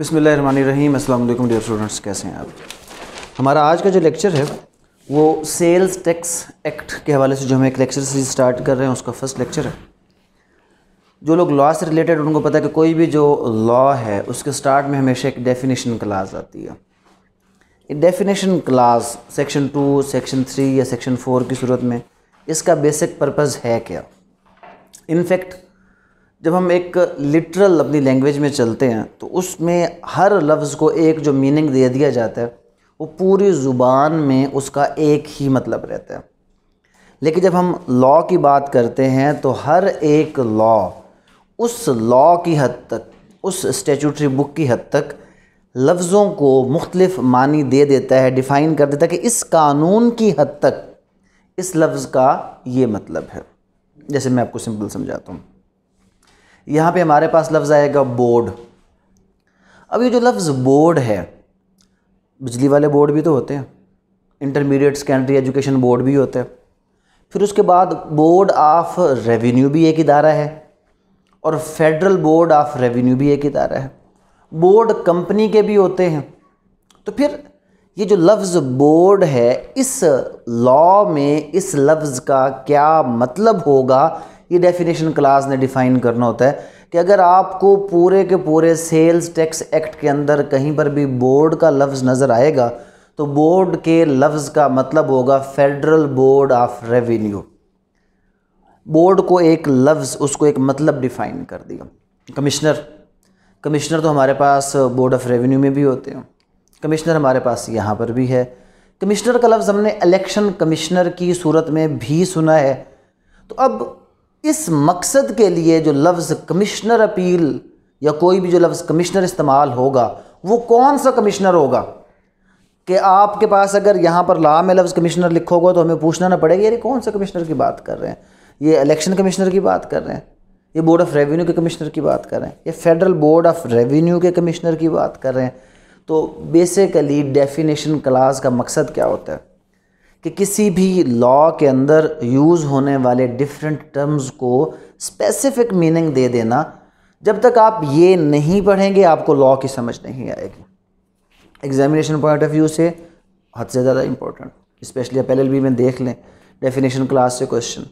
बसमीम अल्लाम dear students कैसे हैं आप हमारा आज का जो लेक्चर है वो सेल्स टैक्स एक्ट के हवाले से जो हम एक लेक्चर सीरीज स्टार्ट कर रहे हैं उसका फर्स्ट लेक्चर है जो लोग लॉ से रिलेटेड उनको पता है कि कोई भी जो लॉ है उसके स्टार्ट में हमेशा एक डेफिनेशन क्लास आती है definition clause section two section three या सेक्शन फोर की सूरत में इसका बेसिक पर्पज़ है क्या इनफेक्ट जब हम एक लिटरल अपनी लैंग्वेज में चलते हैं तो उसमें हर लफ्ज़ को एक जो मीनिंग दे दिया जाता है वो पूरी ज़ुबान में उसका एक ही मतलब रहता है लेकिन जब हम लॉ की बात करते हैं तो हर एक लॉ उस लॉ की हद तक उस स्टेचूटरी बुक की हद तक लफ्ज़ों को मुख्तलिफ मानी दे देता है डिफ़ाइन कर देता है कि इस कानून की हद तक इस लफ्ज़ का ये मतलब है जैसे मैं आपको सिंपल समझाता हूँ यहाँ पे हमारे पास लफ्ज़ आएगा बोर्ड अब ये जो लफ्ज़ बोर्ड है बिजली वाले बोर्ड भी तो होते हैं इंटरमीडिएट सेकेंडरी एजुकेशन बोर्ड भी होते हैं फिर उसके बाद बोर्ड ऑफ रेवेन्यू भी एक इदारा है और फेडरल बोर्ड ऑफ रेवेन्यू भी एक इदारा है बोर्ड कंपनी के भी होते हैं तो फिर ये जो लफ्ज़ बोर्ड है इस लॉ में इस लफ्ज़ का क्या मतलब होगा ये डेफिनेशन क्लास ने डिफ़ाइन करना होता है कि अगर आपको पूरे के पूरे सेल्स टैक्स एक्ट के अंदर कहीं पर भी बोर्ड का लफ्ज़ नज़र आएगा तो बोर्ड के लफ्ज़ का मतलब होगा federal board of revenue board को एक लफ्ज़ उसको एक मतलब डिफ़ाइन कर दिया कमिश्नर कमिश्नर तो हमारे पास बोर्ड ऑफ रेवेन्यू में भी होते हैं कमिश्नर हमारे पास यहाँ पर भी है कमिश्नर का लफ्ज़ हमने इलेक्शन कमिश्नर की सूरत में भी सुना है तो अब इस मकसद के लिए जो लफ्ज़ कमिश्नर अपील या कोई भी जो लफ्ज़ कमिश्नर इस्तेमाल होगा वो कौन सा कमिश्नर होगा कि आपके पास अगर यहाँ पर ला में लफ्ज़ कमिश्नर लिखोगे तो हमें पूछना ना पड़ेगा यार कौन सा कमिश्नर की बात कर रहे हैं ये इलेक्शन कमिश्नर की बात कर रहे हैं ये बोर्ड ऑफ़ रेवेन्यू के कमिश्नर की बात कर रहे हैं ये फेडरल बोर्ड ऑफ़ रेवेन्यू के कमिश्नर की बात कर रहे हैं तो बेसिकली डेफिनेशन क्लास का मकसद क्या होता है कि किसी भी लॉ के अंदर यूज़ होने वाले डिफरेंट टर्म्स को स्पेसिफिक मीनिंग दे देना जब तक आप ये नहीं पढ़ेंगे आपको लॉ की समझ नहीं आएगी एग्जामिनेशन पॉइंट ऑफ व्यू से हद से ज़्यादा इंपॉर्टेंट स्पेशली आप एल में देख लें डेफिनेशन क्लास से क्वेश्चन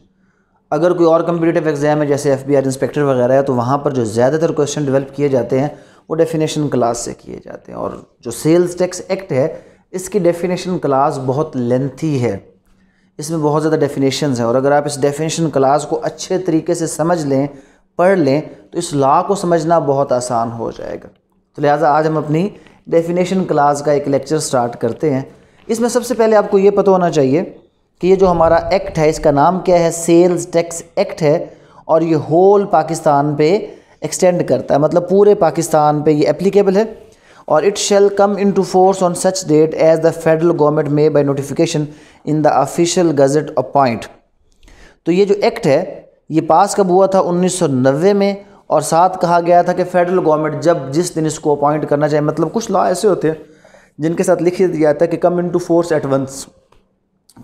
अगर कोई और कम्पिटेटिव एग्ज़ाम है जैसे एफ इंस्पेक्टर वगैरह है तो वहाँ पर जो ज़्यादातर क्वेश्चन डेवलप किए जाते हैं वो डेफिनेशन क्लास से किए जाते हैं और जो सेल्स टैक्स एक्ट है इसकी डेफिनेशन क्लास बहुत लेंथी है इसमें बहुत ज़्यादा डेफिनेशन हैं और अगर आप इस डेफिनेशन क्लास को अच्छे तरीके से समझ लें पढ़ लें तो इस लॉ को समझना बहुत आसान हो जाएगा तो लिहाजा आज हम अपनी डेफिनेशन क्लास का एक लेक्चर स्टार्ट करते हैं इसमें सबसे पहले आपको ये पता होना चाहिए कि ये जो हमारा एक्ट है इसका नाम क्या है सेल्स टैक्स एक्ट है और ये होल पाकिस्तान पे एक्सटेंड करता है मतलब पूरे पाकिस्तान पे ये एप्लीकेबल है और shall come into force on such date as the federal government may by notification in the official gazette appoint तो ये जो एक्ट है ये पास कब हुआ था 1990 में और साथ कहा गया था कि फेडरल गवर्नमेंट जब जिस दिन इसको अपॉइंट करना चाहे मतलब कुछ लॉ ऐसे होते हैं जिनके साथ लिख दिया जाता है कि come into force at once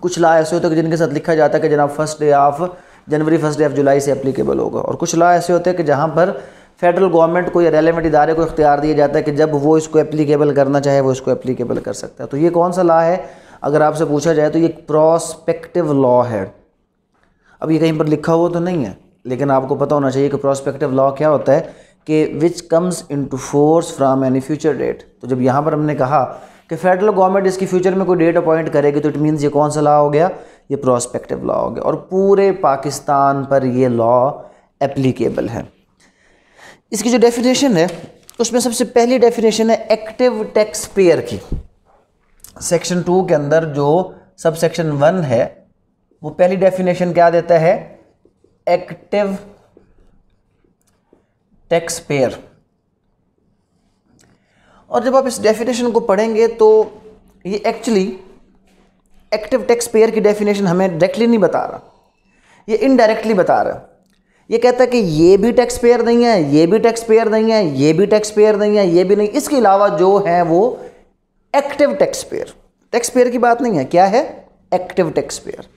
कुछ लॉ ऐसे होते हैं कि जिनके साथ लिखा जाता है कि जनाब first day of January first day of July से अप्लीकेबल होगा और कुछ लॉ ऐसे होते हैं कि जहाँ पर फेडरल गवर्नमेंट को या रेलिवेंट इदारे को इख्तियार दिया जाता है कि जब वो इसको एप्लीकेबल करना चाहे वो इसको एप्लीकेबल कर सकता है तो ये कौन सा लॉ है अगर आपसे पूछा जाए तो ये प्रोस्पेक्टिव लॉ है अब ये कहीं पर लिखा हुआ तो नहीं है लेकिन आपको पता होना चाहिए कि प्रोस्पेक्टिव लॉ क्या होता है कि which comes into force from any future date तो जब यहाँ पर हमने कहा कि फेडरल गवर्नमेंट इसकी फ्यूचर में कोई डेट अपॉइंट करेगी तो इट मीन्स ये कौन सा लॉ हो गया ये प्रोस्पेक्टिव लॉ हो गया और पूरे पाकिस्तान पर ये लॉ एप्लीकेबल है इसकी जो डेफिनेशन है उसमें सबसे पहली डेफिनेशन है एक्टिव टैक्स पेयर की सेक्शन टू के अंदर जो सब सेक्शन वन है वो पहली डेफिनेशन क्या देता है एक्टिव टैक्स पेयर और जब आप इस डेफिनेशन को पढ़ेंगे तो ये एक्चुअली एक्टिव टैक्स पेयर की डेफिनेशन हमें डायरेक्टली नहीं बता रहा ये इनडायरेक्टली बता रहा ये कहता है कि ये भी टैक्स पेयर नहीं है ये भी टैक्स पेयर नहीं है ये भी टैक्स पेयर नहीं है ये भी नहीं इसके अलावा जो है वो active tax taxpayer taxpayer की बात नहीं है क्या है एक्टिव टैक्स पेयर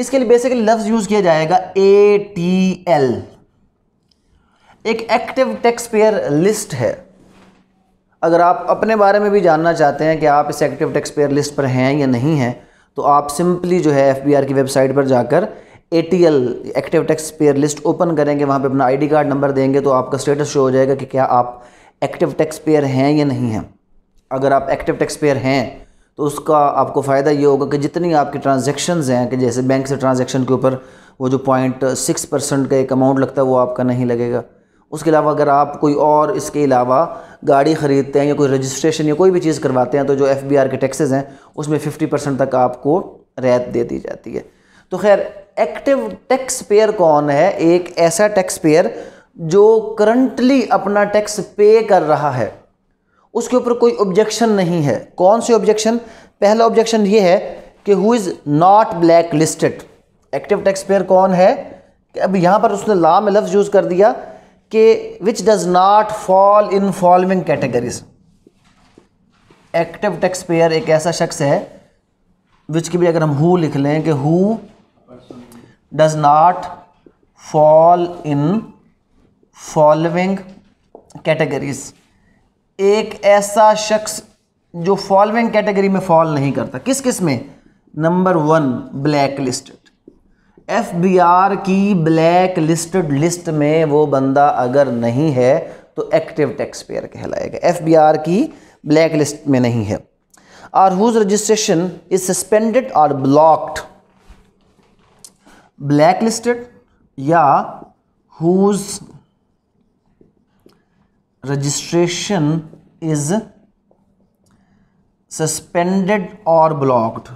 इसके लिए बेसिकली लफ्ज़ यूज़ किया जाएगा ए टी एल एक एक्टिव टैक्स पेयर लिस्ट है अगर आप अपने बारे में भी जानना चाहते हैं कि आप इस एक्टिव टैक्स पेयर लिस्ट पर हैं या नहीं हैं तो आप सिंपली जो है एफ की वेबसाइट पर जाकर A T L active tax taxpayer list open करेंगे वहाँ पे अपना आईडी कार्ड नंबर देंगे तो आपका स्टेटस शो हो जाएगा कि क्या आप एक्टिव टैक्स पेयर हैं या नहीं हैं अगर आप एक्टिव टैक्स पेयर हैं तो उसका आपको फ़ायदा ये होगा कि जितनी आपकी ट्रांजेक्शन हैं कि जैसे बैंक से ट्रांजेक्शन के ऊपर वो जो पॉइंट सिक्स परसेंट का एक अमाउंट लगता है वो आपका नहीं लगेगा उसके अलावा अगर आप कोई और इसके अलावा गाड़ी ख़रीदते हैं या कोई रजिस्ट्रेशन या कोई भी चीज़ करवाते हैं तो जो एफ के टैक्सेज हैं उसमें फिफ्टी परसेंट तक आपको रियायत दे दी जाती है तो खैर एक्टिव टैक्स पेयर कौन है एक ऐसा टैक्स पेयर जो करंटली अपना टैक्स पे कर रहा है उसके ऊपर कोई ऑब्जेक्शन नहीं है कौन से ऑब्जेक्शन पहला ऑब्जेक्शन ये है कि who is not blacklisted active tax taxpayer कौन है अब यहां पर उसने ला में लफ्ज़ यूज़ कर दिया कि which does not fall in following categories active tax taxpayer एक ऐसा शख्स है विच की भी अगर हम हु लिख लें कि who does not fall in following categories एक ऐसा शख्स जो फॉलोइंग कैटेगरी में फॉल नहीं करता किस किस में number one blacklisted F B R की ब्लैक लिस्टेड लिस्ट में वो बंदा अगर नहीं है तो एक्टिव टैक्स पेयर कहलाएगा एफ बी आर की ब्लैक लिस्ट में नहीं है और हुज रजिस्ट्रेशन इज सस्पेंडेड और ब्लॉक्ड ब्लैकलिस्टेड या हुज रजिस्ट्रेशन इज सस्पेंडेड और ब्लॉक्ड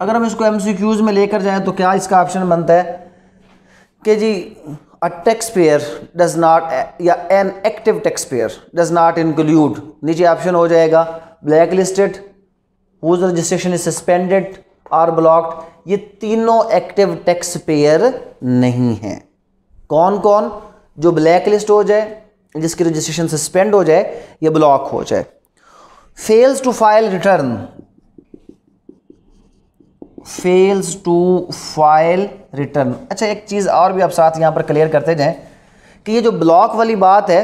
अगर हम इसको एम सी क्यूज में लेकर जाए तो क्या इसका ऑप्शन बनता है कि जी a taxpayer does not या an active tax taxpayer does not include नीचे ऑप्शन हो जाएगा blacklisted whose registration is suspended or blocked ये तीनों एक्टिव टैक्स पेयर नहीं हैं कौन कौन जो ब्लैक लिस्ट हो जाए जिसकी रजिस्ट्रेशन सस्पेंड हो जाए या ब्लॉक हो जाए fails to file return fails to file return अच्छा एक चीज़ और भी आप साथ यहां पर क्लियर करते जाएं कि ये जो ब्लॉक वाली बात है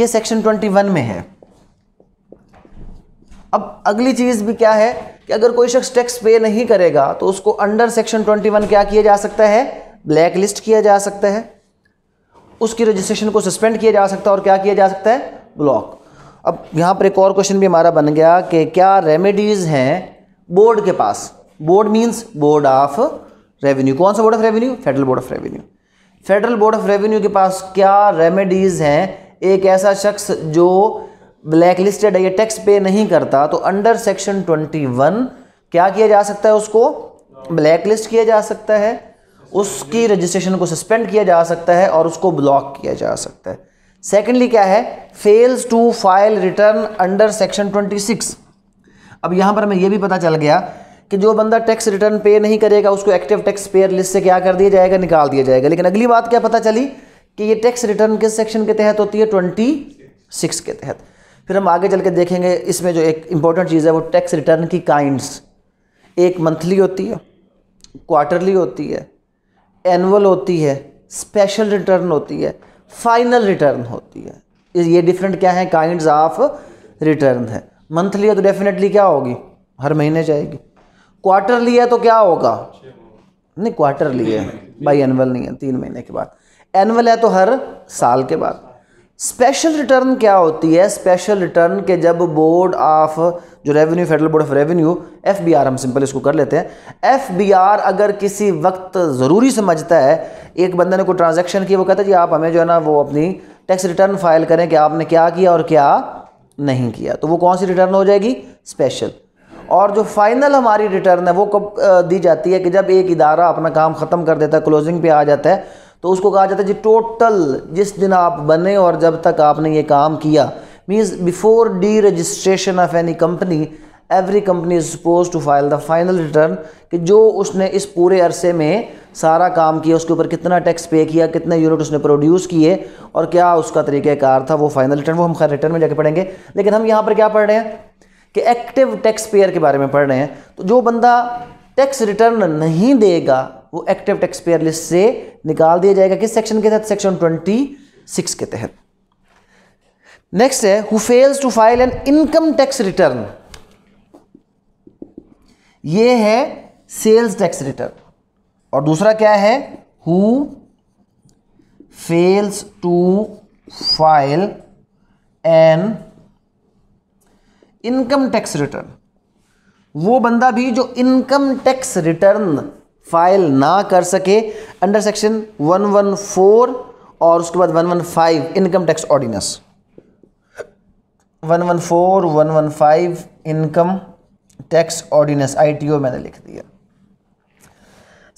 ये सेक्शन 21 में है अब अगली चीज़ भी क्या है कि अगर कोई शख्स टैक्स पे नहीं करेगा तो उसको अंडर सेक्शन 21 क्या किया जा सकता है ब्लैक लिस्ट किया जा सकता है उसकी रजिस्ट्रेशन को सस्पेंड किया जा सकता है और क्या किया जा सकता है ब्लॉक अब यहाँ पर एक और क्वेश्चन भी हमारा बन गया कि क्या रेमेडीज़ हैं बोर्ड के पास board means board of revenue कौन सा board of revenue federal board of revenue federal board of revenue के पास क्या रेमेडीज़ हैं एक ऐसा शख्स जो ब्लैक लिस्टेड है ये टैक्स पे नहीं करता तो अंडर सेक्शन 21 क्या किया जा सकता है उसको ब्लैक लिस्ट किया जा सकता है उसकी रजिस्ट्रेशन को सस्पेंड किया जा सकता है और उसको ब्लॉक किया जा सकता है सेकेंडली क्या है fails to file return under section 26 अब यहाँ पर हमें यह भी पता चल गया कि जो बंदा टैक्स रिटर्न पे नहीं करेगा उसको एक्टिव टैक्स पेयर लिस्ट से क्या कर दिया जाएगा निकाल दिया जाएगा लेकिन अगली बात क्या पता चली कि ये टैक्स रिटर्न किस सेक्शन के तहत होती है ट्वेंटी सिक्स के तहत फिर हम आगे चल के देखेंगे इसमें जो एक इम्पॉर्टेंट चीज़ है वो टैक्स रिटर्न की काइंड्स एक मंथली होती है क्वार्टरली होती है एनअल होती है स्पेशल रिटर्न होती है फाइनल रिटर्न होती है ये डिफरेंट क्या है काइंड्स ऑफ रिटर्न है मंथली है तो डेफिनेटली क्या होगी हर महीने जाएगी क्वार्टरली है तो क्या होगा नहीं क्वार्टरली है बाई एनअल नहीं है तीन महीने के बाद एनअल है तो हर साल के बाद स्पेशल रिटर्न क्या होती है स्पेशल रिटर्न के जब बोर्ड ऑफ जो revenue federal board of revenue F B R हम सिंपल इसको कर लेते हैं एफ बी आर अगर किसी वक्त ज़रूरी समझता है एक बंदे ने कोई ट्रांजैक्शन किया वो कहता है जी आप हमें जो है ना वो अपनी टैक्स रिटर्न फाइल करें कि आपने क्या किया और क्या नहीं किया तो वो कौन सी रिटर्न हो जाएगी स्पेशल और जो फाइनल हमारी रिटर्न है वो कब दी जाती है कि जब एक इदारा अपना काम ख़त्म कर देता है क्लोजिंग पे आ जाता है तो उसको कहा जाता है जी टोटल जिस दिन आप बने और जब तक आपने ये काम किया means before deregistration of any company every company is suppose to file the final return कि जो उसने इस पूरे अरसे में सारा काम किया उसके ऊपर कितना टैक्स पे किया कितने यूनिट उसने प्रोड्यूस किए और क्या उसका कार था वो फाइनल रिटर्न वो हम खैर रिटर्न में जाके पढ़ेंगे लेकिन हम यहाँ पर क्या पढ़ रहे हैं कि एक्टिव टैक्स पेयर के बारे में पढ़ रहे हैं तो जो बंदा टैक्स रिटर्न नहीं देगा वो एक्टिव टैक्स पेयर लिस्ट से निकाल दिया जाएगा किस सेक्शन के तहत सेक्शन ट्वेंटी सिक्स के तहत नेक्स्ट है who fails to file an income tax return ये है सेल्स टैक्स रिटर्न और दूसरा क्या है who fails to file an income tax return वो बंदा भी जो इनकम टैक्स रिटर्न फाइल ना कर सके अंडर सेक्शन 114 और उसके बाद 115 income tax ordinance 114 115 income tax ordinance ITO मैंने लिख दिया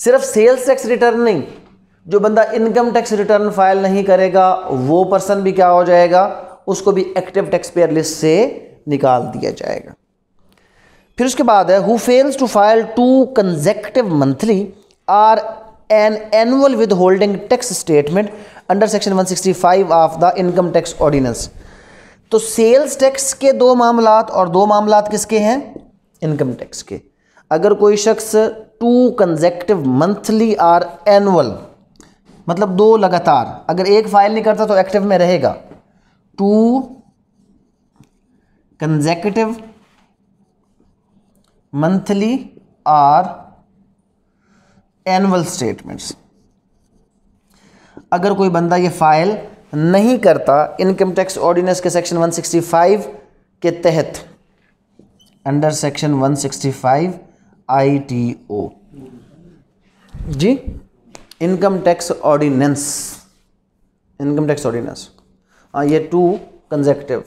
सिर्फ सेल्स टैक्स रिटर्न नहीं जो बंदा इनकम टैक्स रिटर्न फाइल नहीं करेगा वो पर्सन भी क्या हो जाएगा उसको भी एक्टिव टैक्स पेयर लिस्ट से निकाल दिया जाएगा फिर उसके बाद है who fails to file two consecutive monthly or an annual withholding tax statement under section 165 of the income tax ordinance तो सेल्स टैक्स के दो मामला और दो मामला किसके हैं इनकम टैक्स के अगर कोई शख्स two consecutive monthly or annual मतलब दो लगातार अगर एक फाइल नहीं करता तो एक्टिव में रहेगा two consecutive monthly or annual statements अगर कोई बंदा ये फाइल नहीं करता इनकम टैक्स ऑर्डिनेंस के सेक्शन 165 के तहत अंडर सेक्शन 165 आईटीओ जी income tax ordinance income tax ordinance हाँ, ये टू कंजेक्टिव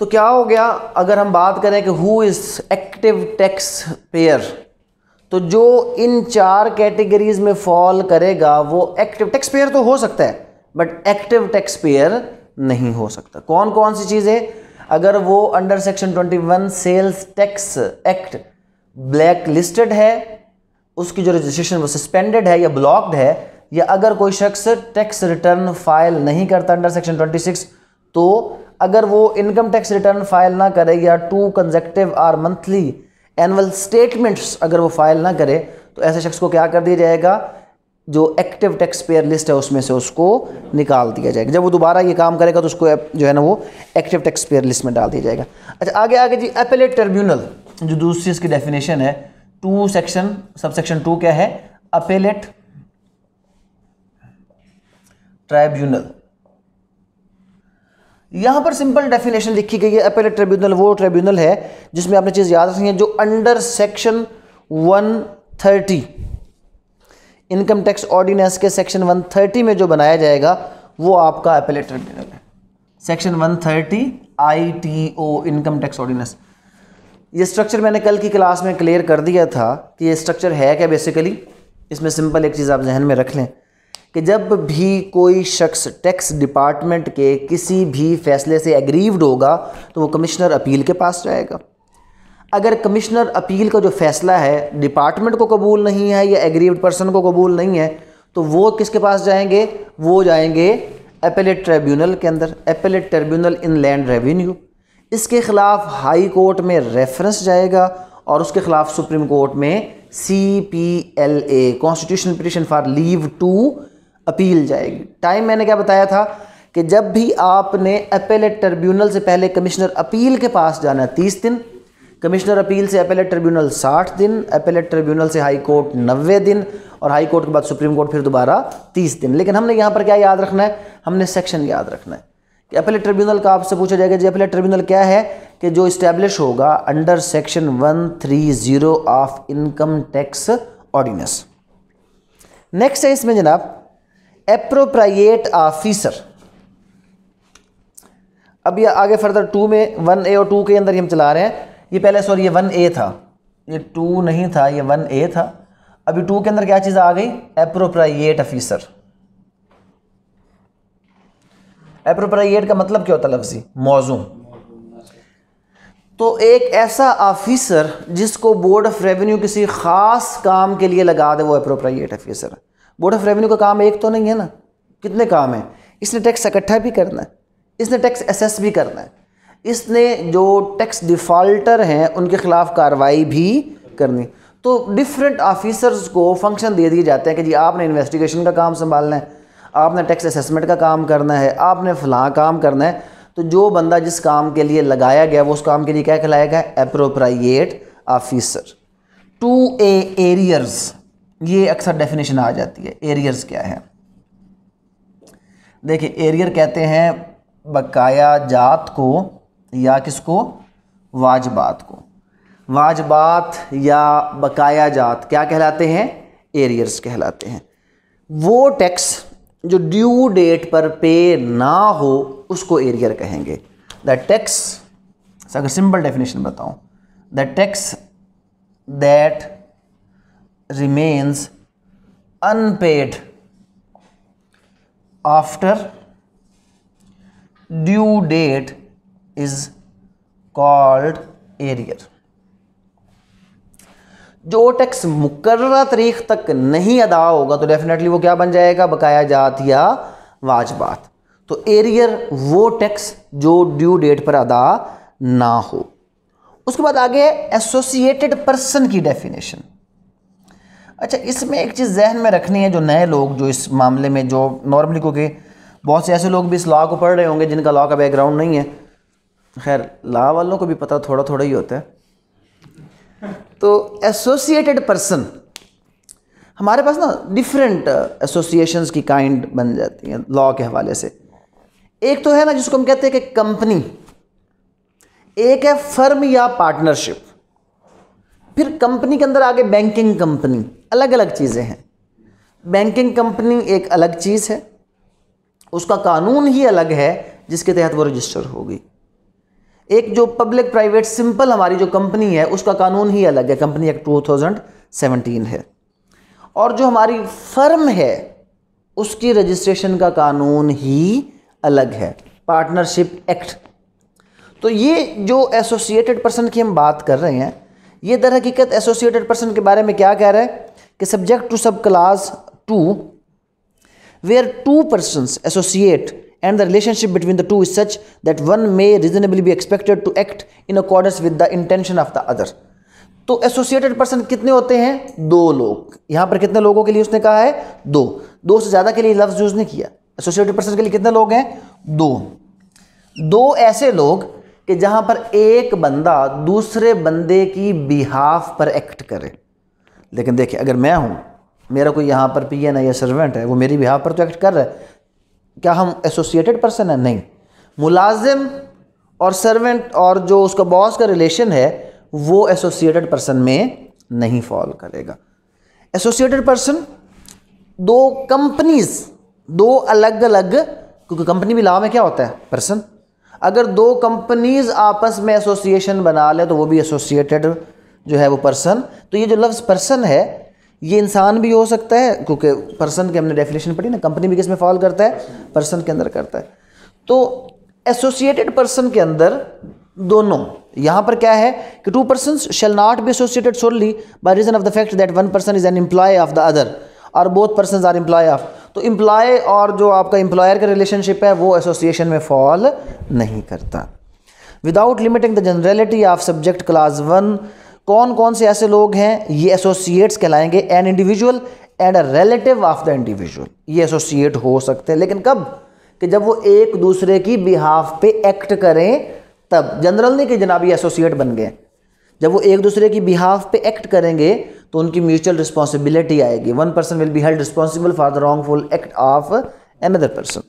तो क्या हो गया अगर हम बात करें कि who is active tax taxpayer तो जो इन चार कैटेगरीज में फॉल करेगा वो एक्टिव टैक्स पेयर तो हो सकता है बट एक्टिव टैक्स पेयर नहीं हो सकता कौन कौन सी चीज़ें अगर वो under section 21 sales tax act blacklisted है उसकी जो रजिस्ट्रेशन वो सस्पेंडेड है या ब्लॉक्ड है या अगर कोई शख्स टैक्स रिटर्न फाइल नहीं करता अंडर सेक्शन 26 तो अगर वो इनकम टैक्स रिटर्न फाइल ना करे या two consecutive or monthly annual statements अगर वो फाइल ना करे तो ऐसे शख्स को क्या कर दिया जाएगा जो एक्टिव टैक्स पेयर लिस्ट है उसमें से उसको निकाल दिया जाएगा जब वो दोबारा ये काम करेगा तो उसको जो है ना वो एक्टिव टैक्स पेयर लिस्ट में डाल दिया जाएगा अच्छा आगे आगे जी अपेलेट ट्रिब्यूनल जो दूसरी इसकी डेफिनेशन है two section subsection two क्या है अपेलेट ट्राइब्यूनल यहां पर सिंपल डेफिनेशन लिखी गई है अपीलेट ट्रिब्यूनल वो ट्रिब्यूनल है जिसमें आपने चीज याद रखनी है जो under section 130 income tax ordinance के सेक्शन 130 में जो बनाया जाएगा वो आपका अपेलेट ट्रिब्यूनल है section 130 ITO income tax ordinance ये स्ट्रक्चर मैंने कल की क्लास में क्लियर कर दिया था कि ये स्ट्रक्चर है क्या बेसिकली इसमें सिंपल एक चीज़ आप जहन में रख लें कि जब भी कोई शख्स टैक्स डिपार्टमेंट के किसी भी फैसले से एग्रीव्ड होगा तो वो कमिश्नर अपील के पास जाएगा अगर कमिश्नर अपील का जो फैसला है डिपार्टमेंट को कबूल नहीं है या एग्रीव्ड पर्सन को कबूल नहीं है तो वो किसके पास जाएंगे वो जाएंगे एपेलेट ट्रिब्यूनल के अंदर appellate tribunal inland revenue इसके ख़िलाफ़ हाई कोर्ट में रेफरेंस जाएगा और उसके ख़िलाफ़ सुप्रीम कोर्ट में C P L A constitution petition for leave to appeal जाएगी टाइम मैंने क्या बताया था कि जब भी आपने अपेलेट ट्रिब्यूनल से पहले कमिश्नर अपील के पास जाना है तीस दिन कमिश्नर अपील से अपेलेट ट्रिब्यूनल साठ दिन अपेलेट ट्रिब्यूनल से हाई कोर्ट नब्बे दिन और हाई कोर्ट के बाद सुप्रीम कोर्ट फिर दोबारा तीस दिन लेकिन हमने यहाँ पर क्या याद रखना है हमने सेक्शन याद रखना है कि अपेलेट ट्रिब्यूनल का आपसे पूछा जाएगा जी अपेलेट ट्रिब्यूनल क्या है कि जो इस्टेब्लिश होगा under section one of income tax ordinance next है इसमें जनाब अप्रोप्राइएट ऑफिसर अब ये आगे फर्दर टू में वन ए और टू के अंदर ही हम चला रहे हैं ये पहले सॉरी ये वन ए था ये टू नहीं था ये वन ए था अभी टू के अंदर क्या चीज़ आ गई अप्रोप्राइएट ऑफिसर अप्रोप्राइएट का मतलब क्या होता लफ्जी मौजूम तो एक ऐसा ऑफिसर जिसको बोर्ड ऑफ रेवेन्यू किसी ख़ास काम के लिए लगा दे वो appropriate officer board of revenue का काम एक तो नहीं है ना कितने काम हैं इसने टैक्स इकट्ठा भी करना है इसने टैक्स एसेस भी करना है इसने जो टैक्स डिफॉल्टर हैं उनके ख़िलाफ़ कार्रवाई भी करनी तो डिफरेंट ऑफिसर्स को फंक्शन दे दिए जाते हैं कि जी आपने इन्वेस्टिगेशन का काम संभालना है आपने टैक्स असेसमेंट का काम करना है आपने फलां काम करना है तो जो बंदा जिस काम के लिए लगाया गया वो उस काम के लिए क्या कहलाएगा appropriate officer two A arrears ये अक्सर डेफिनेशन आ जाती है एरियर्स क्या है देखिए एरियर कहते हैं बकाया जात को या किसको वाजबात को वाजबात या बकाया जात क्या कहलाते हैं एरियर्स कहलाते हैं वो टैक्स जो ड्यू डेट पर पे ना हो उसको एरियर कहेंगे द टैक्स अगर सिंपल डेफिनेशन बताऊं the tax that remains unpaid after due date is called arrear जो टैक्स मुकर्रा तारीख तक नहीं अदा होगा तो डेफिनेटली वो क्या बन जाएगा बकाया जात या वाजबात तो एरियर वो टैक्स जो ड्यू डेट पर अदा ना हो उसके बाद आगे एसोसिएटेड पर्सन की डेफिनेशन अच्छा इसमें एक चीज़ जहन में रखनी है जो नए लोग जो इस मामले में जो नॉर्मली क्योंकि बहुत से ऐसे लोग भी इस लॉ को पढ़ रहे होंगे जिनका लॉ का बैकग्राउंड नहीं है खैर लॉ वालों को भी पता थोड़ा थोड़ा ही होता है तो एसोसिएटेड पर्सन हमारे पास ना डिफरेंट एसोसिएशन uh, की काइंड बन जाती हैं लॉ के हवाले से एक तो है ना जिसको हम कहते हैं कि कंपनी एक है फर्म या पार्टनरशिप फिर कंपनी के अंदर आगे बैंकिंग कंपनी अलग अलग चीज़ें हैं बैंकिंग कंपनी एक अलग चीज़ है उसका कानून ही अलग है जिसके तहत वो रजिस्टर होगी एक जो पब्लिक प्राइवेट सिंपल हमारी जो कंपनी है उसका कानून ही अलग है कंपनी एक्ट 2017 है और जो हमारी फर्म है उसकी रजिस्ट्रेशन का कानून ही अलग है पार्टनरशिप एक्ट तो ये जो एसोसिएटेड पर्सन की हम बात कर रहे हैं ये दर हकीकत एसोसिएटेड पर्सन के बारे में क्या कह रहे हैं कि subject to subclause two where two person associate and the relationship between the two is such that one may reasonably be expected to act in accordance with the intention of the other तो associated person कितने होते हैं दो लोग यहां पर कितने लोगों के लिए उसने कहा है दो दो से ज्यादा के लिए लफ्ज यूज नहीं किया एसोसिएटेड पर्सन के लिए कितने लोग हैं दो दो ऐसे लोग कि जहां पर एक बंदा दूसरे बंदे की बिहाफ पर एक्ट करे लेकिन देखिए अगर मैं हूँ मेरा कोई यहाँ पर पी एन है या सर्वेंट है वो मेरी बिहार पर तो एक्ट कर रहा है क्या हम एसोसिएटेड पर्सन है नहीं मुलाजिम और सर्वेंट और जो उसका बॉस का रिलेशन है वो एसोसिएटेड पर्सन में नहीं फॉल करेगा एसोसिएटेड पर्सन दो कंपनीज दो अलग अलग क्योंकि कंपनी भी लाभ में क्या होता है पर्सन अगर दो कंपनीज आपस में एसोसिएशन बना ले तो वो भी एसोसिएटेड जो है वो पर्सन तो ये जो लफ्ज़ पर्सन है ये इंसान भी हो सकता है क्योंकि पर्सन के हमने डेफिनेशन पढ़ी ना कंपनी भी किस में फॉल करता है पर्सन के अंदर करता है तो एसोसिएटेड पर्सन के अंदर दोनों यहाँ पर क्या है कि two person shall not be associated solely by reason of the fact that one person is an employee of the other और both person are employee of तो एम्प्लॉय और जो आपका एम्प्लॉयर का रिलेशनशिप है वो एसोसिएशन में फॉल नहीं करता without limiting the generality of subject clause one कौन कौन से ऐसे लोग हैं ये एसोसिएट्स कहलाएंगे an individual and a relative of the individual ये एसोसिएट हो सकते हैं लेकिन कब कि जब वो एक दूसरे की बिहाफ पे एक्ट करें तब जनरल नहीं कि जनाब ये एसोसिएट बन गए जब वो एक दूसरे की बिहाफ पे एक्ट करेंगे तो उनकी म्यूचुअल रिस्पॉन्सिबिलिटी आएगी one person will be held responsible for the wrongful act of another person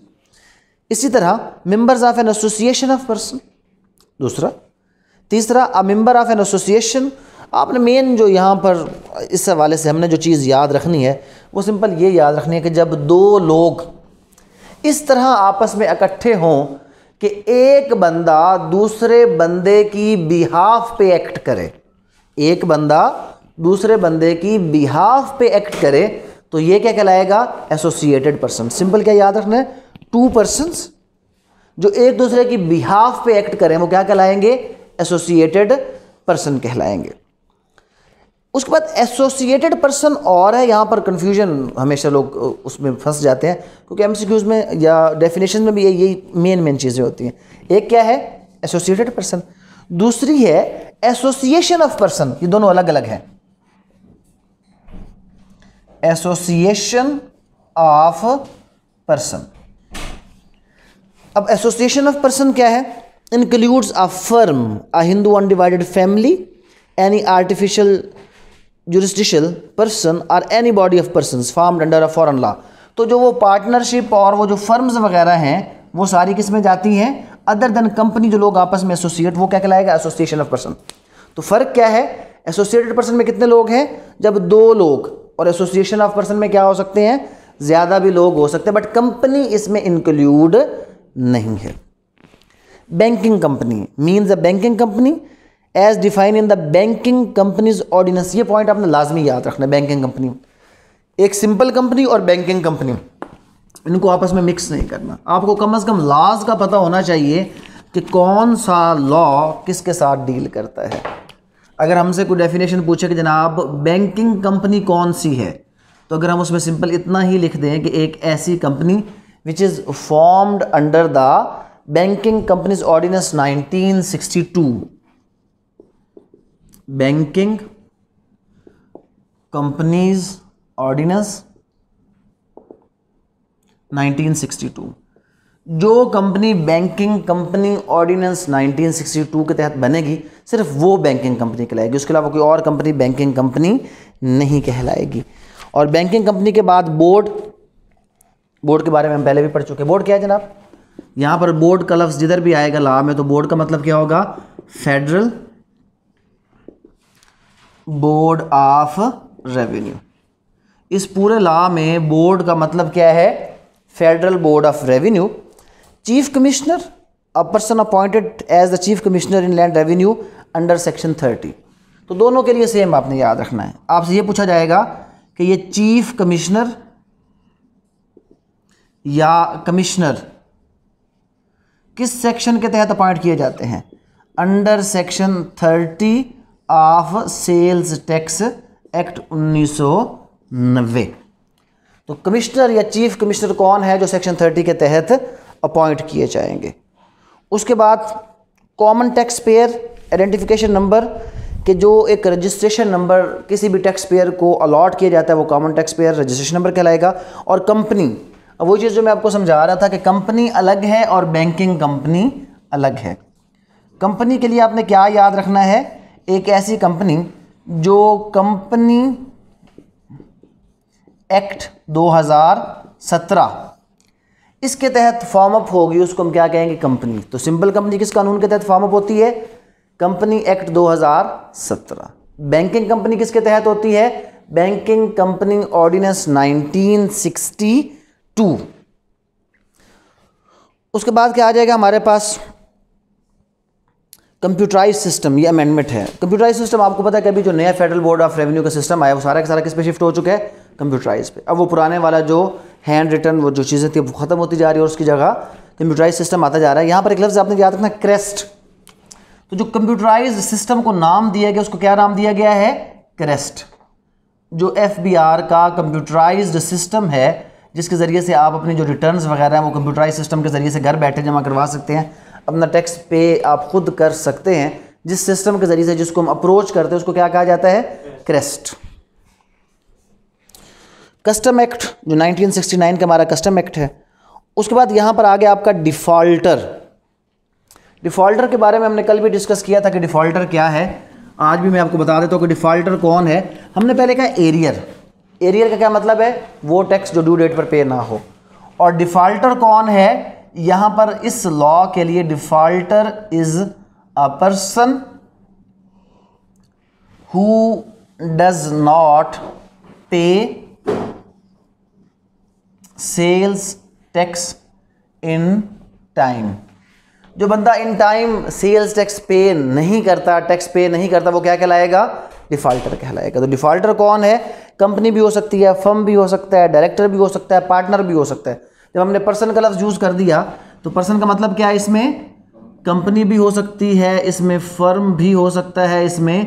इसी तरह members of an association of person दूसरा तीसरा a member of an association आपने मेन जो यहाँ पर इस हवाले से हमने जो चीज़ याद रखनी है वो सिंपल ये याद रखनी है कि जब दो लोग इस तरह आपस में इकट्ठे हों कि एक बंदा दूसरे बंदे की बिहाफ पे एक्ट करे एक बंदा दूसरे बंदे की बिहाफ पे एक्ट करे तो ये क्या कहलाएगा एसोसिएटेड पर्सन सिंपल क्या याद रखना है टू पर्सन जो एक दूसरे की बिहाफ पे एक्ट करें वो क्या कहलाएंगे एसोसिएटेड पर्सन कहलाएंगे उसके बाद एसोसिएटेड पर्सन और है यहाँ पर कन्फ्यूजन हमेशा लोग उसमें फंस जाते हैं क्योंकि एम में या डेफिनेशन में भी ये यही मेन मेन चीज़ें होती हैं एक क्या है एसोसिएटेड पर्सन दूसरी है एसोसिएशन ऑफ पर्सन ये दोनों अलग अलग हैं एसोसिएशन ऑफ पर्सन अब एसोसिएशन ऑफ पर्सन क्या है includes a firm a Hindu undivided family any artificial juristic person or any body of person form under a foreign law तो जो वो पार्टनरशिप और वो जो फर्म्स वगैरह हैं वो सारी किस्में जाती हैं अदर देन कंपनी जो लोग आपस में एसोसिएट वो क्या कहलाएगा एसोसिएशन ऑफ पर्सन तो फ़र्क क्या है एसोसिएटेड पर्सन में कितने लोग हैं जब दो लोग और एसोसिएशन ऑफ पर्सन में क्या हो सकते हैं ज़्यादा भी लोग हो सकते हैं बट कंपनी इसमें इंक्लूड नहीं है banking company means a banking company as define in the banking companies ordinance ये पॉइंट आपने लाजमी याद रखना है बैंकिंग कंपनी एक सिंपल कंपनी और बैंकिंग कंपनी इनको आपस में मिक्स नहीं करना आपको कम अज़ कम लाज का पता होना चाहिए कि कौन सा लॉ किसके साथ डील करता है अगर हमसे कोई डेफिनेशन पूछे कि जनाब बैंकिंग कंपनी कौन सी है तो अगर हम उसमें सिंपल इतना ही लिख दें कि एक ऐसी company which is formed under the banking companies ordinance 1962 banking companies ordinance 1962 जो कंपनी बैंकिंग कंपनी ऑर्डिनेंस 1962 के तहत बनेगी सिर्फ वो बैंकिंग कंपनी कहलाएगी उसके अलावा कोई और कंपनी बैंकिंग कंपनी नहीं कहलाएगी और बैंकिंग कंपनी के बाद बोर्ड बोर्ड के बारे में हम पहले भी पढ़ चुके हैं बोर्ड क्या है जनाब यहाँ पर बोर्ड का लफ्ज़ जिधर भी आएगा ला में तो बोर्ड का मतलब क्या होगा फेडरल बोर्ड ऑफ रेवेन्यू इस पूरे लॉ में बोर्ड का मतलब क्या है federal board of revenue chief commissioner a person appointed as the chief commissioner inland revenue under section thirty तो दोनों के लिए सेम आपने याद रखना है आपसे ये पूछा जाएगा कि ये चीफ कमिश्नर या कमिश्नर किस सेक्शन के तहत अपॉइंट किए जाते हैं under section thirty of sales tax act उन्नीस तो कमिश्नर या चीफ कमिश्नर कौन है जो सेक्शन थर्टी के तहत अपॉइंट किए जाएंगे उसके बाद common taxpayer identification number के जो एक रजिस्ट्रेशन नंबर किसी भी टैक्स पेयर को अलॉट किया जाता है वो common taxpayer registration number कहलाएगा और कंपनी वो चीज़ जो मैं आपको समझा रहा था कि कंपनी अलग है और बैंकिंग कंपनी अलग है कंपनी के लिए आपने क्या याद रखना है एक ऐसी कंपनी जो कंपनी एक्ट 2017 इसके तहत फॉर्म अप होगी उसको हम क्या कहेंगे कंपनी तो सिंपल कंपनी किस कानून के तहत फॉर्म अप होती है कंपनी एक्ट 2017 बैंकिंग कंपनी किसके तहत होती है बैंकिंग कंपनी ऑर्डिनेंस 1962 उसके बाद क्या आ जाएगा हमारे पास कंप्यूटराइज सिस्टम ये अमेंडमेंट है कंप्यूटराइज सिस्टम आपको पता है कि अभी जो नया फेडरल बोर्ड ऑफ रेवेन्यू का सिस्टम आया वो सारा का सारा किस पे शिफ्ट हो चुका है कंप्यूटराइज पे अब वो पुराने वाला जो हैंड रिटर्न वो जो चीज़ें थी वो खत्म होती जा रही है और उसकी जगह कंप्यूटराइज सिस्टम आता जा रहा है यहाँ पर एक लफ्ज़ आपने याद रखना क्रेस्ट तो जो कंप्यूटराइज सिस्टम को नाम दिया गया उसको क्या नाम दिया गया है क्रेस्ट जो एफ का कंप्यूटराइज सिस्टम है जिसके ज़रिए से आप अपने जो रिटर्न वगैरह हैं वो कंप्यूटराइज सिस्टम के ज़रिए से घर बैठे जमा करवा सकते हैं अपना टैक्स पे आप खुद कर सकते हैं जिस सिस्टम के ज़रिए से जिसको हम अप्रोच करते हैं उसको क्या कहा जाता है क्रेस्ट कस्टम एक्ट जो 1969 का हमारा कस्टम एक्ट है उसके बाद यहां पर आ गया आपका डिफ़ॉल्टर डिफ़ॉल्टर के बारे में हमने कल भी डिस्कस किया था कि डिफ़ॉल्टर क्या है आज भी मैं आपको बता देता हूँ कि डिफ़ॉल्टर कौन है हमने पहले कहा एरियर एरियर का क्या मतलब है वो टैक्स जो ड्यू डेट पर पे ना हो और डिफ़ॉल्टर कौन है यहां पर इस लॉ के लिए defaulter is a person who does not pay sales tax in time जो बंदा इन टाइम सेल्स टैक्स पे नहीं करता टैक्स पे नहीं करता वो क्या कहलाएगा डिफॉल्टर कहलाएगा तो डिफॉल्टर कौन है कंपनी भी हो सकती है फर्म भी हो सकता है डायरेक्टर भी हो सकता है पार्टनर भी हो सकता है जब हमने पर्सन का लफ्ज़ यूज़ कर दिया तो पर्सन का मतलब क्या है इसमें कंपनी भी हो सकती है इसमें फर्म भी हो सकता है इसमें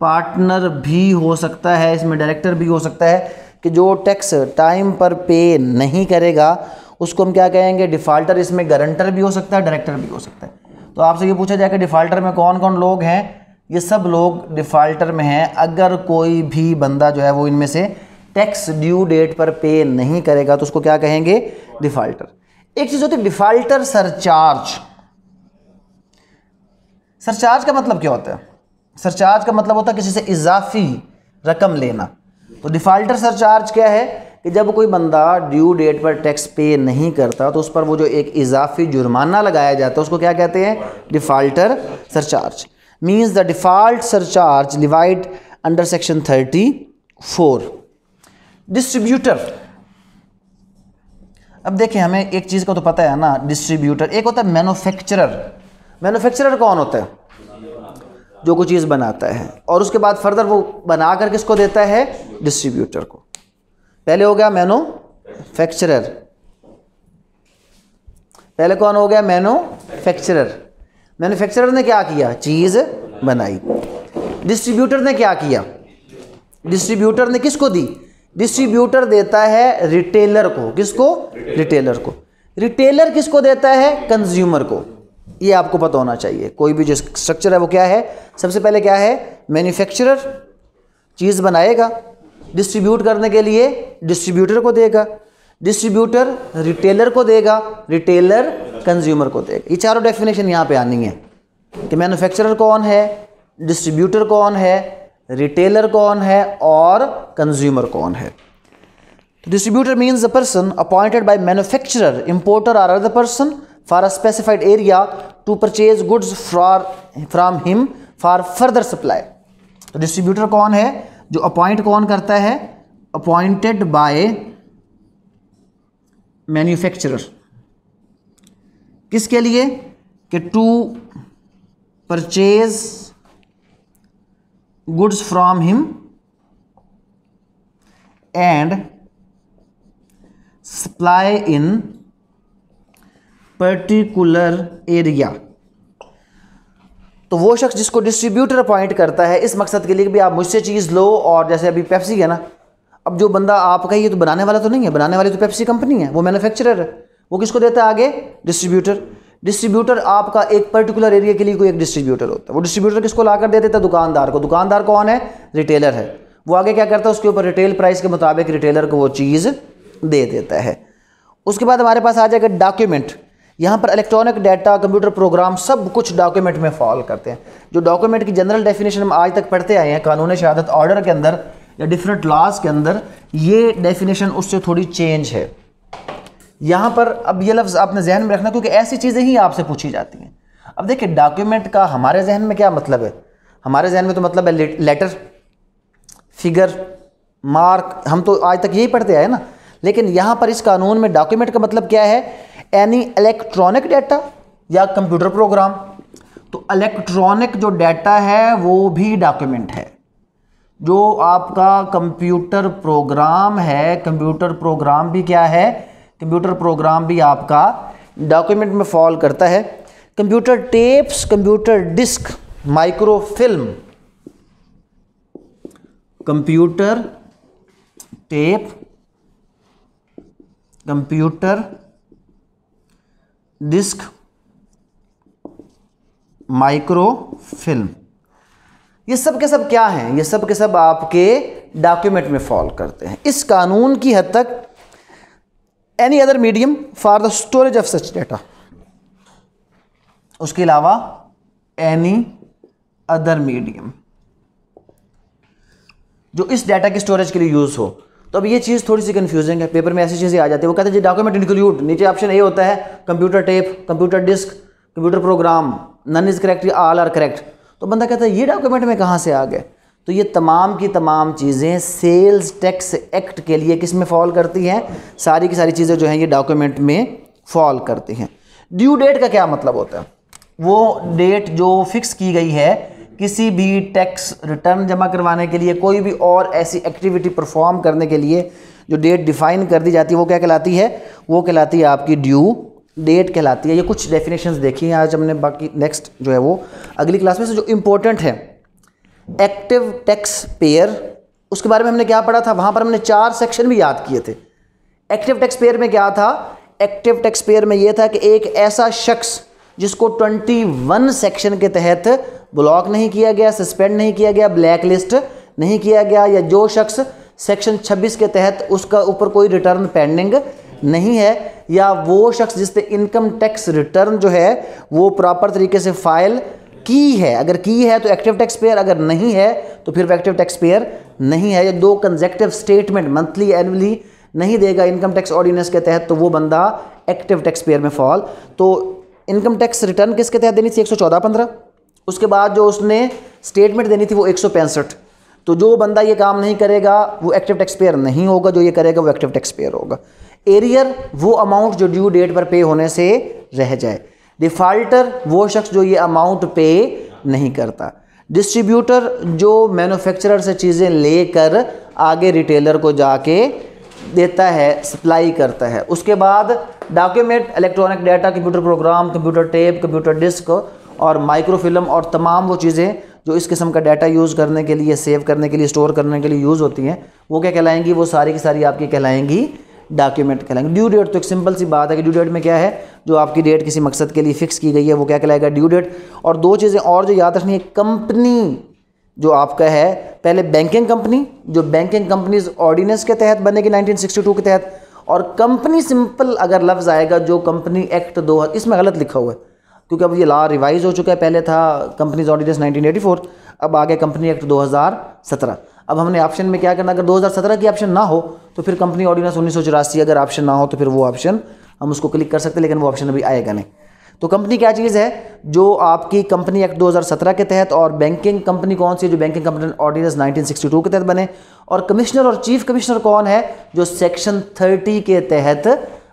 पार्टनर भी हो सकता है इसमें डायरेक्टर भी हो सकता है कि जो टैक्स टाइम पर पे नहीं करेगा उसको हम क्या कहेंगे डिफ़ाल्टर इसमें गारंटर भी हो सकता है डायरेक्टर भी हो सकता है तो आपसे ये पूछा जाए कि डिफ़ाल्टर में कौन कौन लोग हैं ये सब लोग डिफ़ाल्टर में हैं अगर कोई भी बंदा जो है वो इनमें से टैक्स ड्यू डेट पर पे नहीं करेगा तो उसको क्या कहेंगे डिफाल्टर एक चीज होती है डिफाल्टर सरचार्ज सरचार्ज का मतलब क्या होता है सरचार्ज का मतलब होता है किसी से इजाफी रकम लेना तो डिफ़ाल्टर सरचार्ज क्या है कि जब कोई बंदा ड्यू डेट पर टैक्स पे नहीं करता तो उस पर वो जो एक इजाफी जुर्माना लगाया जाता है उसको क्या कहते हैं defaulter surcharge means the default surcharge divide under section thirty four distributor अब देखिए हमें एक चीज़ का तो पता है ना डिस्ट्रीब्यूटर एक होता है मैनुफैक्चरर मैनुफेक्चरर कौन होता है जो कोई चीज़ बनाता है और उसके बाद फर्दर वो बना कर किसको देता है डिस्ट्रीब्यूटर को पहले हो गया मैनुफैक्चरर पहले कौन हो गया मैनुफैक्चरर मैनुफैक्चरर ने क्या किया चीज़ बनाई डिस्ट्रीब्यूटर ने क्या किया डिस्ट्रीब्यूटर ने किसको दी डिस्ट्रीब्यूटर देता है रिटेलर को किसको रिटेलर को रिटेलर किसको देता है कंज्यूमर को ये आपको पता होना चाहिए कोई भी जो स्ट्रक्चर है वो क्या है सबसे पहले क्या है मैन्युफैक्चरर चीज़ बनाएगा डिस्ट्रीब्यूट करने के लिए डिस्ट्रीब्यूटर को देगा डिस्ट्रीब्यूटर रिटेलर को देगा रिटेलर कंज्यूमर को देगा ये चारों डेफिनेशन यहाँ पे आनी है कि मैन्युफैक्चरर कौन है डिस्ट्रीब्यूटर कौन है रिटेलर कौन है और कंज्यूमर कौन है तो distributor means the person appointed by manufacturer importer or other person for a specified area to purchase goods for from him for further supply तो डिस्ट्रीब्यूटर कौन है जो अपॉइंट कौन करता है अपॉइंटेड बाय मैन्युफैक्चरर किसके लिए कि to purchase goods from him and supply in particular area तो वो शख्स जिसको डिस्ट्रीब्यूटर अपॉइंट करता है इस मकसद के लिए भी आप मुझसे चीज़ लो और जैसे अभी पेप्सी है ना अब जो बंदा आपका ये तो बनाने वाला तो नहीं है बनाने वाली तो पेप्सी कंपनी है वो मैन्युफैक्चरर है वो किसको देता है आगे डिस्ट्रीब्यूटर डिस्ट्रीब्यूटर आपका एक पर्टिकुलर एरिया के लिए कोई एक डिस्ट्रीब्यूटर होता है वो डिस्ट्रीब्यूटर किसको ला कर दे देता है दुकानदार को दुकानदार कौन है रिटेलर है वो आगे क्या करता है उसके ऊपर रिटेल प्राइस के मुताबिक रिटेलर को वो चीज़ दे देता है उसके बाद हमारे पास आ जाएगा डॉक्यूमेंट यहाँ पर इलेक्ट्रॉनिक डाटा कंप्यूटर प्रोग्राम सब कुछ डॉक्यूमेंट में फॉल करते हैं जो डॉक्यूमेंट की जनरल डेफिनेशन हम आज तक पढ़ते आए हैं कानून शहादत ऑर्डर के अंदर या डिफरेंट लॉज के अंदर ये डेफिनेशन उससे थोड़ी चेंज है यहाँ पर अब ये लफ्ज़ आपने जहन में रखना क्योंकि ऐसी चीज़ें ही आपसे पूछी जाती हैं अब देखिए डॉक्यूमेंट का हमारे जहन में क्या मतलब है हमारे जहन में तो मतलब है लेटर फिगर मार्क हम तो आज तक यही पढ़ते आए ना लेकिन यहाँ पर इस कानून में डॉक्यूमेंट का मतलब क्या है एनी इलेक्ट्रॉनिक डाटा या कंप्यूटर प्रोग्राम तो इलेक्ट्रॉनिक जो डाटा है वो भी डॉक्यूमेंट है जो आपका कंप्यूटर प्रोग्राम है कंप्यूटर प्रोग्राम भी क्या है कंप्यूटर प्रोग्राम भी आपका डॉक्यूमेंट में फॉल करता है computer tapes computer disk microfilm computer tape computer disk microfilm ये सब के सब क्या हैं ये सब के सब आपके डॉक्यूमेंट में फॉल करते हैं इस कानून की हद तक any other medium for the storage of such data उसके अलावा एनी अदर मीडियम जो इस डाटा की स्टोरेज के लिए यूज़ हो तो अब ये चीज़ थोड़ी सी कंफ्यूजिंग है पेपर में ऐसी चीज़ें आ जाती है वो कहते हैं जी डॉक्यूमेंट इंक्लूड नीचे ऑप्शन ए होता है computer tape computer disk computer programme none is correct all are correct तो बंदा कहता है ये डॉक्यूमेंट में कहाँ से आ गए तो ये तमाम की तमाम चीज़ें सेल्स टैक्स एक्ट के लिए किस में फॉल करती हैं सारी की सारी चीज़ें जो हैं ये डॉक्यूमेंट में फॉल करती हैं ड्यू डेट का क्या मतलब होता है वो डेट जो फिक्स की गई है किसी भी टैक्स रिटर्न जमा करवाने के लिए कोई भी और ऐसी एक्टिविटी परफॉर्म करने के लिए जो डेट डिफाइन कर दी जाती है वो क्या कहलाती है वो कहलाती है आपकी ड्यू डेट कहलाती है ये कुछ डेफिनेशंस देखी हैं आज हमने बाकी नेक्स्ट जो है वो अगली क्लास में से जो इम्पोर्टेंट है एक्टिव टैक्स पेयर उसके बारे में हमने क्या पढ़ा था वहां पर हमने चार सेक्शन भी याद किए थे एक्टिव टैक्स पेयर में क्या था एक्टिव टैक्स पेयर में यह था कि एक ऐसा शख्स जिसको 21 सेक्शन के तहत ब्लॉक नहीं किया गया सस्पेंड नहीं किया गया ब्लैक लिस्ट नहीं किया गया या जो शख्स सेक्शन 26 के तहत उसका ऊपर कोई रिटर्न पेंडिंग नहीं है या वो शख्स जिसने इनकम टैक्स रिटर्न जो है वो प्रॉपर तरीके से फाइल की है अगर की है तो एक्टिव टैक्स पेयर अगर नहीं है तो फिर एक्टिव टैक्स पेयर नहीं है ये दो कंजेक्टिव स्टेटमेंट मंथली एनुअली नहीं देगा इनकम टैक्स ऑर्डिनेंस के तहत तो वो बंदा एक्टिव टैक्स पेयर में फॉल तो इनकम टैक्स रिटर्न किसके तहत देनी थी एक सौ उसके बाद जो उसने स्टेटमेंट देनी थी वो एक तो जो बंदा ये काम नहीं करेगा वो एक्टिव टैक्स पेयर नहीं होगा जो ये करेगा वो एक्टिव टैक्स पेयर होगा एरियर वो अमाउंट जो ड्यू डेट पर पे होने से रह जाए डिफ़ाल्टर वो शख्स जो ये अमाउंट पे नहीं करता डिस्ट्रीब्यूटर जो मैन्युफैक्चरर से चीज़ें लेकर आगे रिटेलर को जाके देता है सप्लाई करता है उसके बाद document electronic data computer programme computer tape computer disk और माइक्रोफिल्म और तमाम वो चीज़ें जो इस किस्म का डाटा यूज़ करने के लिए सेव करने के लिए स्टोर करने के लिए यूज़ होती हैं वो क्या कहलाएंगी वो सारी की सारी आपकी कहलाएंगी डॉक्यूमेंट कहलाएंगे ड्यू डेट तो एक सिंपल सी बात है कि ड्यू डेट में क्या है जो आपकी डेट किसी मकसद के लिए फिक्स की गई है वो क्या कहलाएगा ड्यू डेट और दो चीज़ें और जो याद रखनी है कंपनी जो आपका है पहले बैंकिंग कंपनी जो बैंकिंग कंपनीज ऑर्डिनेंस के तहत बनेगी 1962 के तहत और कंपनी सिंपल अगर लफ्ज़ आएगा जो कंपनी एक्ट दो इसमें गलत लिखा हुआ है क्योंकि अब ये लॉ रिवाइज हो चुका है पहले था कंपनीज ऑर्डिनेंस 1984 अब आ गया कंपनी एक्ट 2017 अब हमने ऑप्शन में क्या करना अगर 2017 की ऑप्शन ना हो तो फिर कंपनी ऑर्डिनेंस उन्नीस अगर ऑप्शन ना हो तो फिर वो ऑप्शन हम उसको क्लिक कर सकते हैं लेकिन वो ऑप्शन अभी आएगा नहीं तो कंपनी क्या चीज़ है जो आपकी कंपनी एक्ट 2017 के तहत और बैंकिंग कंपनी कौन सी है जो बैंकिंग कंपनी ऑर्डिनेंस 1962 के तहत बने और कमिश्नर और चीफ कमिश्नर कौन है जो सेक्शन 30 के तहत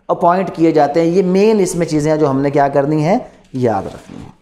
अपॉइंट किए जाते हैं ये मेन इसमें चीज़ें हैं जो हमने क्या करनी है याद रखनी है